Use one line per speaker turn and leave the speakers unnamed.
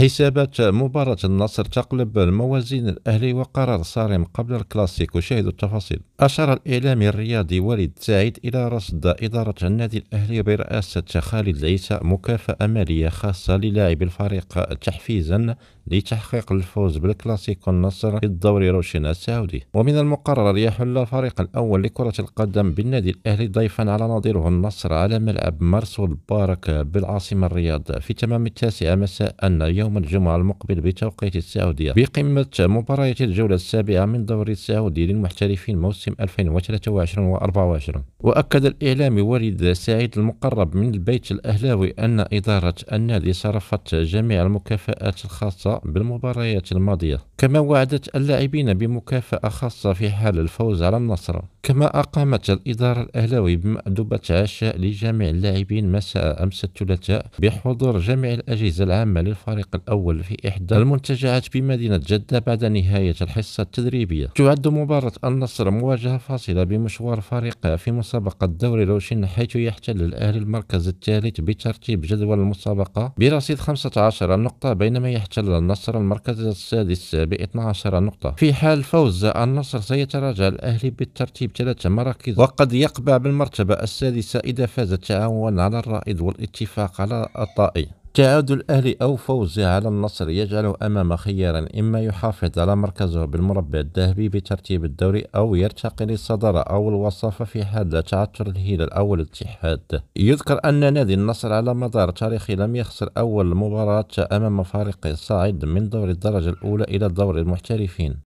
حسابات مباراة النصر تقلب الموازين الأهلي وقرار صارم قبل الكلاسيكو شاهد التفاصيل أشار الإعلامي الرياضي وليد سعيد إلى رصد إدارة النادي الأهلي برئاسة خالد ليس مكافأة مالية خاصة للاعب الفريق تحفيزا لتحقيق الفوز بالكلاسيكو النصر في الدوري روشن السعودي ومن المقرر يحل الفريق الأول لكرة القدم بالنادي الأهلي ضيفا على نظيره النصر على ملعب مرسول بارك بالعاصمة الرياض في تمام التاسعة مساء يوم يوم الجمعة المقبل بتوقيت السعودية بقمة مباريات الجولة السابعة من دوري السعودي للمحترفين موسم 2023 و24 وأكد الإعلامي وليد سعيد المقرب من البيت الأهلاوي أن إدارة النادي صرفت جميع المكافآت الخاصة بالمباريات الماضية كما وعدت اللاعبين بمكافأة خاصة في حال الفوز على النصر كما أقامت الإدارة الأهلاوي بمأدبة عشاء لجميع اللاعبين مساء أمس الثلاثاء بحضور جميع الأجهزة العامة للفريق الأول في إحدى المنتجعات بمدينة جدة بعد نهاية الحصة التدريبية تعد مباراة النصر مواجهة فاصلة بمشوار فريق في مسابقة دوري لوشين حيث يحتل الأهلي المركز الثالث بترتيب جدول المسابقة برصيد 15 نقطة بينما يحتل النصر المركز السادس ب 12 نقطة في حال فوز النصر سيتراجع الأهلي بالترتيب ثلاثة مراكز وقد يقبع بالمرتبة السادسة إذا فاز التعاون على الرائد والاتفاق على الطائي تعادل الأهلي أو فوزه على النصر يجعله أمام خيارا إما يحافظ على مركزه بالمربع الذهبي بترتيب الدوري أو يرتقي للصدارة أو الوصافة في حال تعثر الهلال أو الاتحاد يذكر أن نادي النصر على مدار تاريخه لم يخسر أول مباراة أمام فريق صاعد من دور الدرجة الأولى إلى دور المحترفين